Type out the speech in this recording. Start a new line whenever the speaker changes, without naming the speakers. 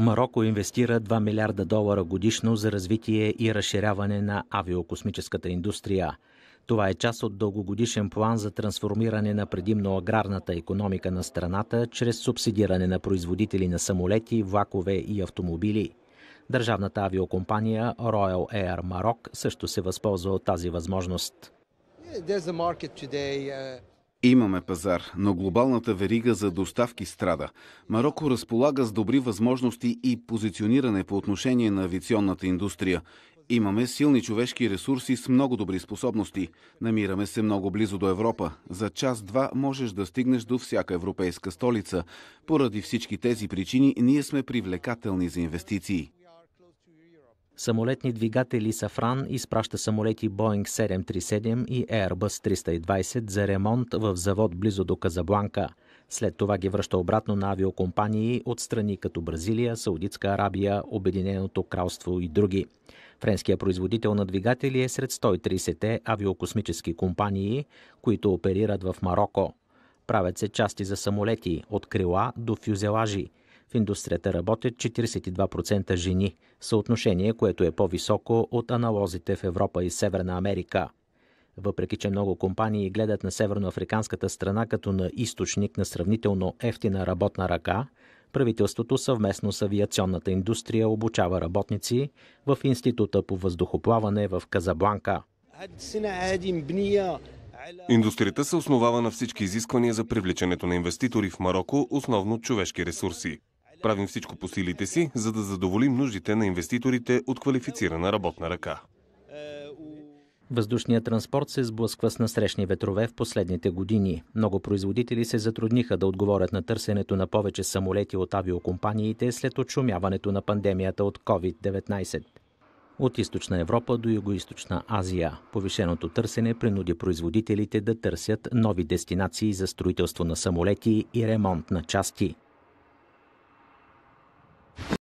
Марокко инвестира 2 милиарда долара годишно за развитие и разширяване на авиокосмическата индустрия. Това е част от дългогодишен план за трансформиране на предимно аграрната економика на страната чрез субсидиране на производители на самолети, влакове и автомобили. Държавната авиокомпания Royal Air Maroc също се възползва от тази възможност. Имаме пазар, но глобалната верига за доставки страда.
Марокко разполага с добри възможности и позициониране по отношение на авиационната индустрия. Имаме силни човешки ресурси с много добри способности. Намираме се много близо до Европа. За час-два можеш да стигнеш до всяка европейска столица. Поради всички тези причини ние сме привлекателни за инвестиции.
Самолетни двигатели Сафран изпраща самолети Boeing 737 и Airbus 320 за ремонт в завод близо до Казабланка. След това ги връща обратно на авиокомпании от страни като Бразилия, Саудитска Арабия, Обединеното кралство и други. Френският производител на двигатели е сред 130-те авиокосмически компании, които оперират в Марокко. Правят се части за самолети, от крила до фюзелажи – в индустрията работят 42% жени, съотношение, което е по-високо от аналозите в Европа и Северна Америка. Въпреки, че много компании гледат на северноафриканската страна като на източник на сравнително ефтина работна ръка, правителството съвместно с авиационната индустрия обучава работници в Института по въздухоплаване в Казабланка.
Индустрията се основава на всички изисквания за привличането на инвеститори в Марокко, основно човешки ресурси. Правим всичко по силите си, за да задоволим нуждите на инвеститорите от квалифицирана работна ръка.
Въздушният транспорт се сблъсква с насрещни ветрове в последните години. Много производители се затрудниха да отговорят на търсенето на повече самолети от авиокомпаниите след отшумяването на пандемията от COVID-19. От източна Европа до югоизточна Азия. Повишеното търсене принуди производителите да търсят нови дестинации за строителство на самолети и ремонт на части.